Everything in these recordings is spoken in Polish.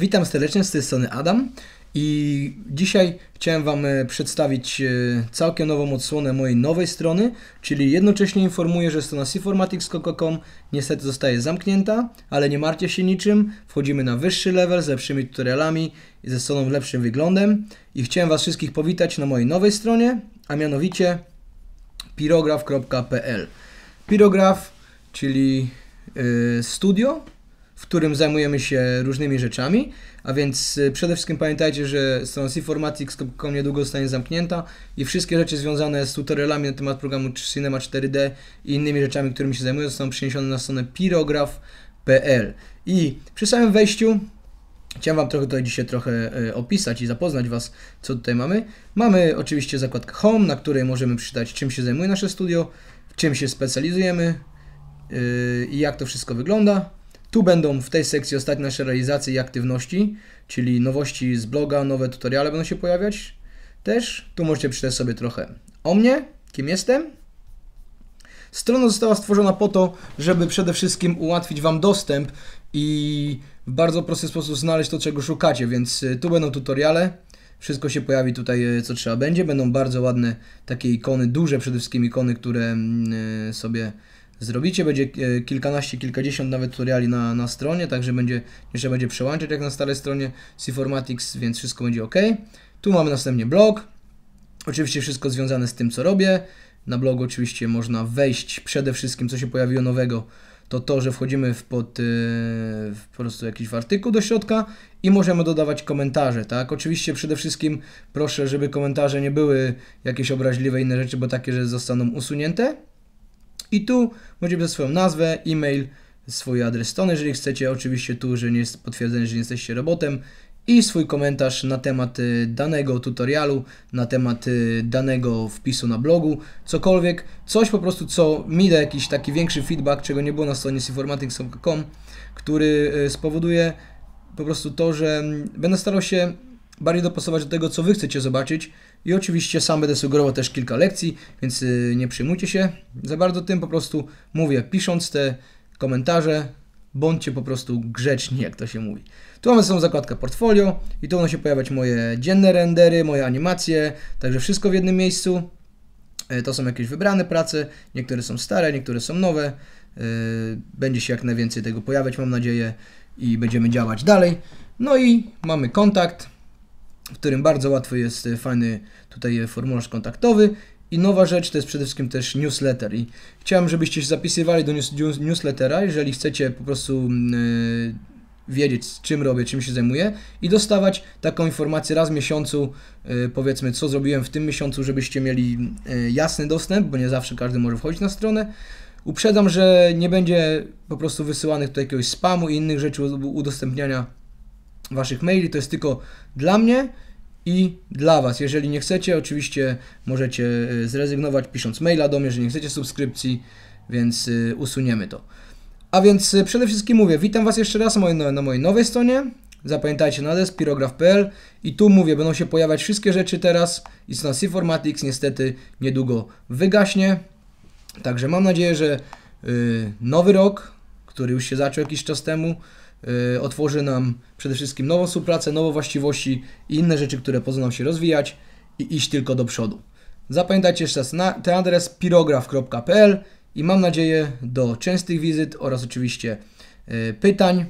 Witam serdecznie, z tej strony Adam i dzisiaj chciałem Wam e, przedstawić e, całkiem nową odsłonę mojej nowej strony, czyli jednocześnie informuję, że strona Siformatics.com niestety zostaje zamknięta, ale nie martwcie się niczym, wchodzimy na wyższy level z lepszymi tutorialami i ze stroną lepszym wyglądem i chciałem Was wszystkich powitać na mojej nowej stronie, a mianowicie pirograf.pl Pirograf, czyli e, studio, w którym zajmujemy się różnymi rzeczami. A więc y, przede wszystkim pamiętajcie, że strona Informatics.com niedługo zostanie zamknięta i wszystkie rzeczy związane z tutorialami na temat programu Cinema 4D i innymi rzeczami, którymi się zajmują, zostaną przeniesione na stronę pirograf.pl. I przy samym wejściu Chciałem Wam trochę tutaj dzisiaj trochę y, opisać i zapoznać Was, co tutaj mamy. Mamy oczywiście zakładkę Home, na której możemy przeczytać, czym się zajmuje nasze studio, w czym się specjalizujemy y, i jak to wszystko wygląda. Tu będą w tej sekcji ostatnie nasze realizacje i aktywności, czyli nowości z bloga, nowe tutoriale będą się pojawiać też. Tu możecie przeczytać sobie trochę o mnie, kim jestem. Strona została stworzona po to, żeby przede wszystkim ułatwić Wam dostęp i w bardzo prosty sposób znaleźć to, czego szukacie, więc y, tu będą tutoriale. Wszystko się pojawi tutaj, y, co trzeba będzie. Będą bardzo ładne takie ikony, duże przede wszystkim ikony, które mm, y, sobie zrobicie. Będzie e, kilkanaście, kilkadziesiąt nawet tutoriali na, na stronie, także będzie, jeszcze będzie przełączać jak na starej stronie Cformatics, więc wszystko będzie ok. Tu mamy następnie blog. Oczywiście wszystko związane z tym, co robię. Na blogu oczywiście można wejść przede wszystkim, co się pojawiło nowego, to to, że wchodzimy w pod e, w po prostu jakiś w artykuł do środka i możemy dodawać komentarze, tak? Oczywiście przede wszystkim proszę, żeby komentarze nie były jakieś obraźliwe inne rzeczy, bo takie, że zostaną usunięte, i tu możecie pisać swoją nazwę, e-mail, swój adres strony, jeżeli chcecie, oczywiście tu, że nie jest potwierdzenie, że nie jesteście robotem i swój komentarz na temat y, danego tutorialu, na temat y, danego wpisu na blogu, cokolwiek, coś po prostu, co mi da jakiś taki większy feedback, czego nie było na stronie sinformatics.com, który y, spowoduje po prostu to, że mm, będę starał się bardziej dopasować do tego, co Wy chcecie zobaczyć. I oczywiście sam będę sugerował też kilka lekcji, więc y, nie przyjmujcie się za bardzo tym, po prostu mówię, pisząc te komentarze, bądźcie po prostu grzeczni, jak to się mówi. Tu mamy są zakładkę portfolio i tu będą się pojawiać moje dzienne rendery, moje animacje, także wszystko w jednym miejscu. E, to są jakieś wybrane prace, niektóre są stare, niektóre są nowe. E, będzie się jak najwięcej tego pojawiać, mam nadzieję, i będziemy działać dalej. No i mamy kontakt, w którym bardzo łatwo jest e, fajny tutaj e, formularz kontaktowy. I nowa rzecz to jest przede wszystkim też newsletter. I chciałem, żebyście się zapisywali do news, news, newslettera, jeżeli chcecie po prostu yy, wiedzieć, czym robię, czym się zajmuję i dostawać taką informację raz w miesiącu, yy, powiedzmy, co zrobiłem w tym miesiącu, żebyście mieli yy, jasny dostęp, bo nie zawsze każdy może wchodzić na stronę. Uprzedzam, że nie będzie po prostu wysyłanych tutaj jakiegoś spamu i innych rzeczy udostępniania waszych maili. To jest tylko dla mnie i dla Was. Jeżeli nie chcecie, oczywiście możecie e, zrezygnować pisząc maila do mnie, że nie chcecie subskrypcji, więc e, usuniemy to. A więc e, przede wszystkim mówię, witam Was jeszcze raz na mojej nowej stronie. Zapamiętajcie na adres pirograf.pl i tu mówię, będą się pojawiać wszystkie rzeczy teraz. I Informatics niestety niedługo wygaśnie. Także mam nadzieję, że nowy rok, który już się zaczął jakiś czas temu, Y, otworzy nam przede wszystkim nową współpracę, nowe właściwości i inne rzeczy, które pozwolą się rozwijać i iść tylko do przodu. Zapamiętajcie jeszcze raz na ten adres pirograf.pl i mam nadzieję do częstych wizyt oraz oczywiście y, pytań,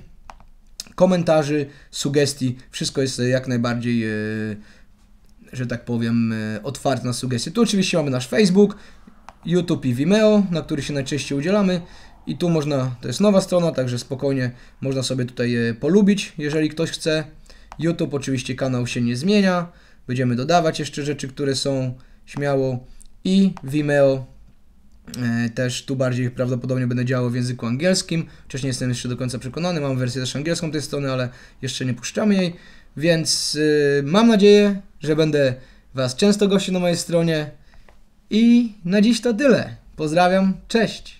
komentarzy, sugestii. Wszystko jest jak najbardziej, y, że tak powiem, otwarte na sugestie. Tu oczywiście mamy nasz Facebook, YouTube i Vimeo, na który się najczęściej udzielamy. I tu można, to jest nowa strona, także spokojnie można sobie tutaj e, polubić, jeżeli ktoś chce. YouTube, oczywiście kanał się nie zmienia. Będziemy dodawać jeszcze rzeczy, które są śmiało. I Vimeo e, też tu bardziej prawdopodobnie będę działał w języku angielskim. Wcześniej jestem jeszcze do końca przekonany, mam wersję też angielską tej strony, ale jeszcze nie puszczamy jej. Więc e, mam nadzieję, że będę Was często gościł na mojej stronie. I na dziś to tyle. Pozdrawiam, cześć!